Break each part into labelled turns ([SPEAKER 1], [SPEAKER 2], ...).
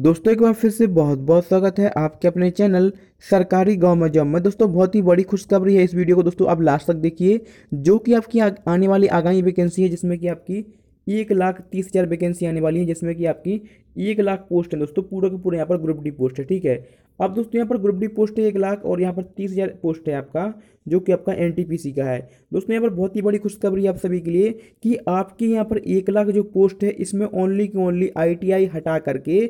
[SPEAKER 1] दोस्तों एक बार फिर से बहुत बहुत स्वागत है आपके अपने चैनल सरकारी गांव मजम में दोस्तों बहुत ही बड़ी खुशखबरी है इस वीडियो को दोस्तों आप लास्ट तक देखिए जो कि आपकी आने वाली आगामी वैकेंसी है जिसमें कि आपकी एक लाख तीस हज़ार वैकेंसी आने वाली है जिसमें कि आपकी एक लाख पोस्ट है दोस्तों पूरा के पूरा यहाँ पर ग्रुप डी पोस्ट है ठीक है अब दोस्तों यहाँ पर ग्रुप डी पोस्ट है एक लाख और यहाँ पर तीस हज़ार पोस्ट है आपका जो कि आपका एन का है दोस्तों यहाँ पर बहुत ही बड़ी खुशखबरी आप सभी के लिए कि आपके यहाँ पर एक लाख जो पोस्ट है इसमें ओनली की ओनली आई हटा करके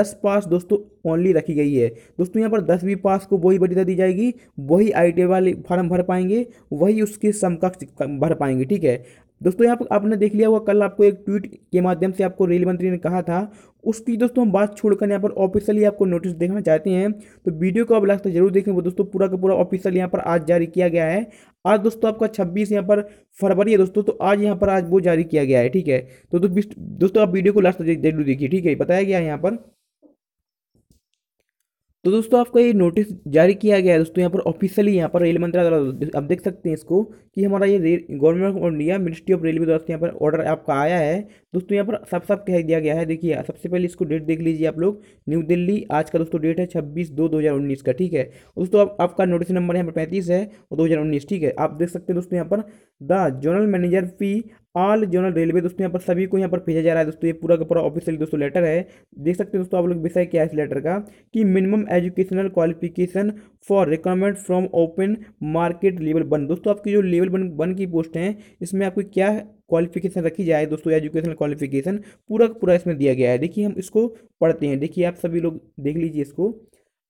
[SPEAKER 1] दस पास दोस्तों ओनली रखी गई है दोस्तों यहाँ पर दसवीं पास को वही वरीयता दी जाएगी वही आई वाले फार्म भर पाएंगे वही उसके समकक्ष भर पाएंगे ठीक है दोस्तों यहाँ पर आपने देख लिया हुआ कल आपको एक ट्वीट के माध्यम से आपको रेल मंत्री ने कहा था उसकी दोस्तों हम बात छोड़कर यहाँ पर ऑफिशियली आपको नोटिस देखना चाहते हैं तो वीडियो को आप लास्ट तक जरूर देखें वो दोस्तों पूरा का पूरा ऑफिशियल यहाँ पर आज जारी किया गया है आज दोस्तों आपका 26 यहाँ पर फरवरी है दोस्तों तो आज यहाँ पर आज वो जारी किया गया है ठीक है तो दोस्तों आप वीडियो को लास्ट तक जरूर देखिए ठीक है बताया गया है यहाँ पर तो दोस्तों आपको ये नोटिस जारी किया गया है दोस्तों यहाँ पर ऑफिशियली यहाँ पर रेल मंत्रालय द्वारा आप देख सकते हैं इसको कि हमारा ये government of India ministry of railway द्वारा यहाँ पर ऑर्डर आपका आया है दोस्तों यहाँ पर सब सब कह दिया गया है देखिए सबसे पहले इसको डेट देख लीजिए आप लोग न्यू दिल्ली आज का दोस्तों डेट है छब्बीस दो दो का ठीक है दोस्तों आप, आपका नोटिस नंबर यहाँ पर पैंतीस है और दो ठीक है आप देख सकते हैं दोस्तों यहाँ पर द जनरल मैनेजर फी ऑल जोनल रेलवे दोस्तों यहाँ पर सभी को यहाँ पर भेजा जा रहा है दोस्तों ये पूरा का पूरा ऑफिशियल दोस्तों लेटर है देख सकते हैं दोस्तों आप लोग विषय क्या है इस लेटर का कि minimum educational qualification for requirement from open market level one दोस्तों आपकी जो लेवल वन वन की पोस्ट है इसमें आपकी क्या क्वालिफिकेशन रखी जाए दोस्तों एजुकेशनल क्वालिफिकेशन पूरा पूरा इसमें दिया गया है देखिए हम इसको पढ़ते हैं देखिए आप सभी लोग देख लीजिए इसको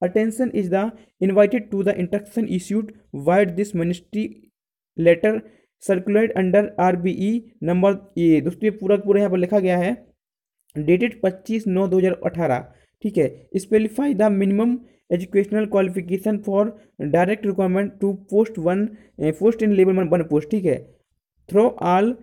[SPEAKER 1] attention is the invited to the instruction issued vide this ministry letter circulate under R B E number ये दोस्तों ये पूरा पूरा यहाँ पर लिखा गया है डेटेड पच्चीस नौ दो हज़ार अठारह ठीक है specify the minimum educational qualification for direct requirement to post one post in level one post ठीक है through all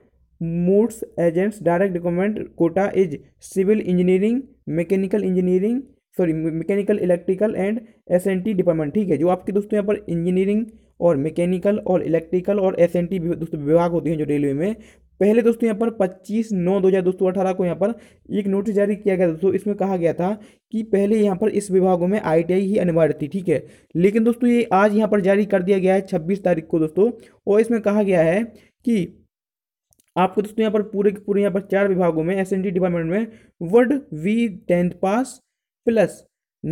[SPEAKER 1] modes agents direct requirement quota is civil engineering mechanical engineering sorry mechanical electrical and S N T department ठीक है जो आपके दोस्तों यहाँ पर engineering और मैकेनिकल और इलेक्ट्रिकल और एस एन टी दोस्तों विभाग होती हैं जो रेलवे में पहले दोस्तों यहाँ पर 25 नौ दो हज़ार दोस्तों अठारह को यहाँ पर एक नोटिस जारी किया गया दोस्तों इसमें कहा गया था कि पहले यहाँ पर इस विभागों में आईटीआई ही अनिवार्य थी ठीक है लेकिन दोस्तों ये आज यहाँ पर जारी कर दिया गया है छब्बीस तारीख को दोस्तों और इसमें कहा गया है कि आपको दोस्तों यहाँ पर पूरे के पूरे यहाँ पर चार विभागों में एस डिपार्टमेंट में would be tenth pass plus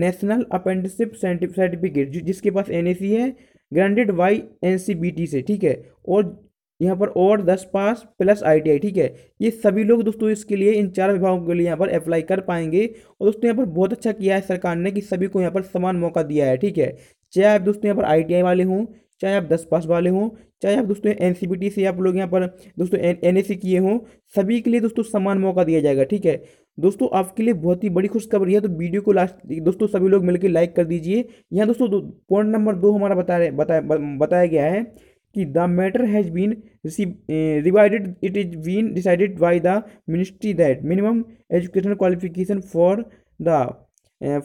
[SPEAKER 1] national apprenticeship certificate जिसके पास एन है ग्रांडेड वाई एन से ठीक है और यहाँ पर और दस पास प्लस आई ठीक है ये सभी लोग दोस्तों इसके लिए इन चार विभागों के लिए यहाँ पर अप्लाई कर पाएंगे और दोस्तों यहाँ पर बहुत अच्छा किया है सरकार ने कि सभी को यहाँ पर समान मौका दिया है ठीक है चाहे आप दोस्तों यहाँ पर आई वाले हों चाहे आप दस पास वाले हों चाहे आप दोस्तों एन से आप लोग यहाँ पर दोस्तों एन किए हों सभी के लिए दोस्तों समान मौका दिया जाएगा ठीक है दोस्तों आपके लिए बहुत ही बड़ी खुशखबरी है तो वीडियो को लास्ट दोस्तों सभी लोग मिलकर लाइक कर दीजिए यहाँ दोस्तों दो, पॉइंट नंबर दो हमारा बता रहे बताया बताया गया है कि the matter has been reviewed it is been decided by the ministry that minimum education qualification for the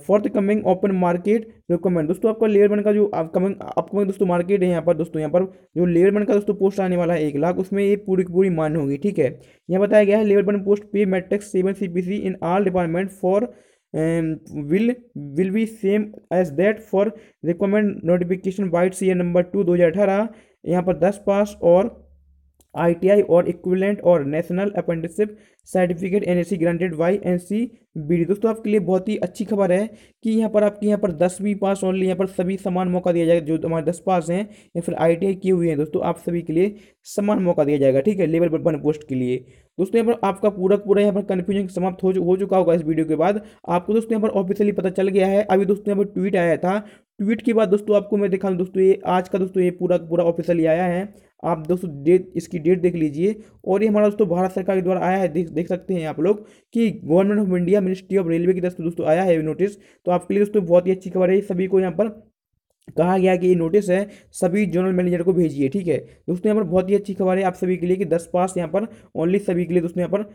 [SPEAKER 1] for the coming open market recommend दोस्तों आपका लेयर वन का जो अपकमिंग अपकमिंग दोस्तों मार्केट है यहाँ पर दोस्तों यहाँ पर जो लेयर वन का दोस्तों पोस्ट आने वाला है एक लाख उसमें ये पूरी की पूरी मान्य होगी ठीक है यहाँ बताया गया है लेयर वन पोस्ट पे matric seven C P C in all department for will will be same as that for recommend notification vide C number two दो हज़ार अठारह यहाँ पर दस पास और आईटीआई और इक्विलेंट और national apprenticeship certificate NSC granted बी डी दोस्तों आपके लिए बहुत ही अच्छी खबर है कि यहाँ पर आपके यहाँ पर दसवीं पास ओनली यहाँ पर सभी समान मौका दिया जाएगा जो हमारे दस पास हैं या फिर आईटीआई किए हुए हैं दोस्तों आप सभी के लिए समान मौका दिया जाएगा ठीक है लेवल वन पोस्ट के लिए दोस्तों यहाँ पर आपका पूरा पूरा यहाँ पर कन्फ्यूजन समाप्त हो हो चुका होगा इस वीडियो के बाद आपको दोस्तों यहाँ पर ऑफिशियली पता चल गया है अभी दोस्तों यहाँ पर ट्वीट आया था ट्वीट के बाद दोस्तों आपको मैं दिखा दूँ दोस्तों ये आज का दोस्तों ये पूरा पूरा ऑफिशियली आया है आप दोस्तों डेट इसकी डेट देख लीजिए और ये हमारा दोस्तों भारत सरकार के द्वारा आया है देख देख सकते हैं आप लोग कि government of India ministry of railway की तरफ से दोस्तों आया है नोटिस तो आपके लिए दोस्तों बहुत ही अच्छी खबर है सभी को यहाँ पर कहा गया कि ये नोटिस है सभी जनरल मैनेजर को भेजिए ठीक है दोस्तों यहाँ पर बहुत ही अच्छी खबर है आप सभी के लिए कि दस पास यहाँ पर ओनली सभी के लिए दोस्तों यहाँ पर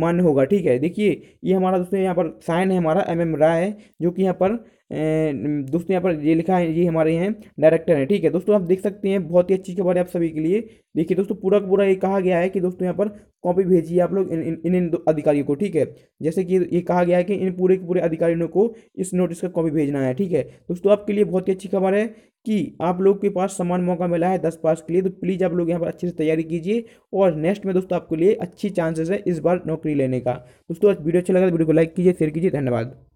[SPEAKER 1] मान्य होगा ठीक है देखिए ये हमारा दोस्तों यहाँ पर साइन है हमारा एम एम राय जो कि यहाँ पर दोस्तों यहाँ पर ये लिखा है ये हमारे यहाँ डायरेक्टर हैं ठीक है दोस्तों आप देख सकते हैं बहुत ही अच्छी खबर है आप सभी के लिए देखिए दोस्तों पूरा पूरा ये कहा गया है कि दोस्तों यहाँ पर कॉपी भेजिए आप लोग इन इन इन अधिकारियों को ठीक है जैसे कि ये कहा गया है कि इन पूरे के पूरे अधिकारियों को इस नोटिस का कॉपी भेजना है ठीक है दोस्तों आपके लिए बहुत ही अच्छी खबर है कि आप लोग के पास समान मौका मिला है दस पास के लिए तो प्लीज़ आप लोग यहाँ पर अच्छे से तैयारी कीजिए और नेक्स्ट में दोस्तों आपके लिए अच्छी चांसेस है इस बार नौकरी लेने का दोस्तों वीडियो अच्छा लगा तो वीडियो को लाइक कीजिए शेयर कीजिए धन्यवाद